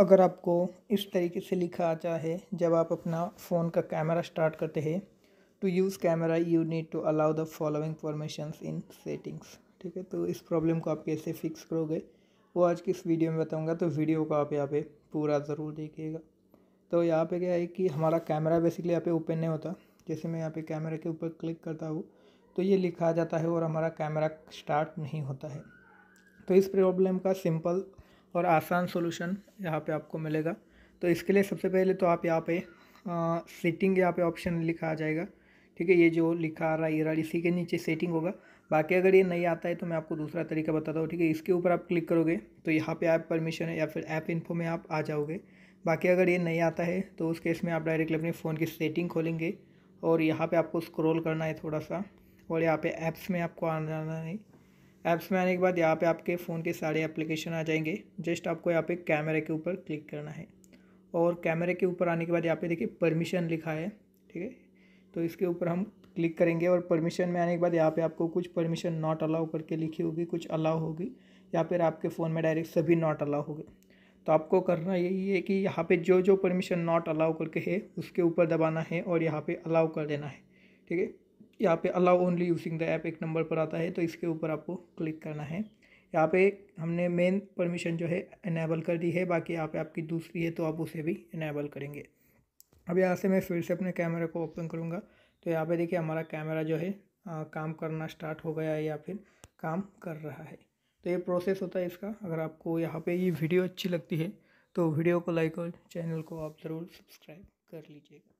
अगर आपको इस तरीके से लिखा आ है जब आप अपना फ़ोन का कैमरा स्टार्ट करते हैं to use camera you need to allow the following formation in settings ठीक है तो इस प्रॉब्लम को आप कैसे फिक्स करोगे वो आज की इस वीडियो में बताऊंगा तो वीडियो को आप यहाँ पे पूरा ज़रूर देखिएगा तो यहाँ पे क्या है कि हमारा कैमरा बेसिकली यहाँ पे ओपन नहीं होता जैसे मैं यहाँ पे कैमरे के ऊपर क्लिक करता हूँ तो ये लिखा जाता है और हमारा कैमरा स्टार्ट नहीं होता है तो इस प्रॉब्लम का सिंपल और आसान सोल्यूशन यहाँ पे आपको मिलेगा तो इसके लिए सबसे पहले तो आप यहाँ पे सेटिंग यहाँ पे ऑप्शन लिखा आ जाएगा ठीक है ये जो लिखा आ रहा है ये इराड इसी के नीचे सेटिंग होगा बाकी अगर ये नहीं आता है तो मैं आपको दूसरा तरीका बताता हूँ ठीक है इसके ऊपर आप क्लिक करोगे तो यहाँ पे ऐप परमिशन है या फिर ऐप इन्फो में आप आ जाओगे बाकी अगर ये नहीं आता है तो उस केस में आप डायरेक्टली अपने फ़ोन की सेटिंग खोलेंगे और यहाँ पर आपको स्क्रोल करना है थोड़ा सा और यहाँ पे ऐप्स में आपको आना है ऐप्स में आने के बाद यहाँ पे आपके फ़ोन के सारे एप्लीकेशन आ जाएंगे जस्ट आपको यहाँ पे कैमरे के ऊपर क्लिक करना है और कैमरे के ऊपर आने के बाद यहाँ पे देखिए परमिशन लिखा है ठीक है तो इसके ऊपर हम क्लिक करेंगे और परमिशन में आने के बाद यहाँ पे आपको कुछ परमिशन नॉट अलाउ करके लिखी होगी कुछ अलाउ होगी या फिर आपके फ़ोन में डायरेक्ट सभी नॉट अलाउ होगी तो आपको करना यही है कि यहाँ पर जो जो परमिशन नॉट अलाउ करके है उसके ऊपर दबाना है और यहाँ पर अलाउ कर देना है ठीक है यहाँ पे allow only using the app एक नंबर पर आता है तो इसके ऊपर आपको क्लिक करना है यहाँ पे हमने मेन परमिशन जो है इनेबल कर दी है बाकी यहाँ पे आपकी दूसरी है तो आप उसे भी इनेबल करेंगे अब यहाँ से मैं फिर से अपने कैमरे को ओपन करूँगा तो यहाँ पे देखिए हमारा कैमरा जो है आ, काम करना स्टार्ट हो गया है या फिर काम कर रहा है तो ये प्रोसेस होता है इसका अगर आपको यहाँ पर ये वीडियो अच्छी लगती है तो वीडियो को लाइक और चैनल को आप ज़रूर सब्सक्राइब कर लीजिएगा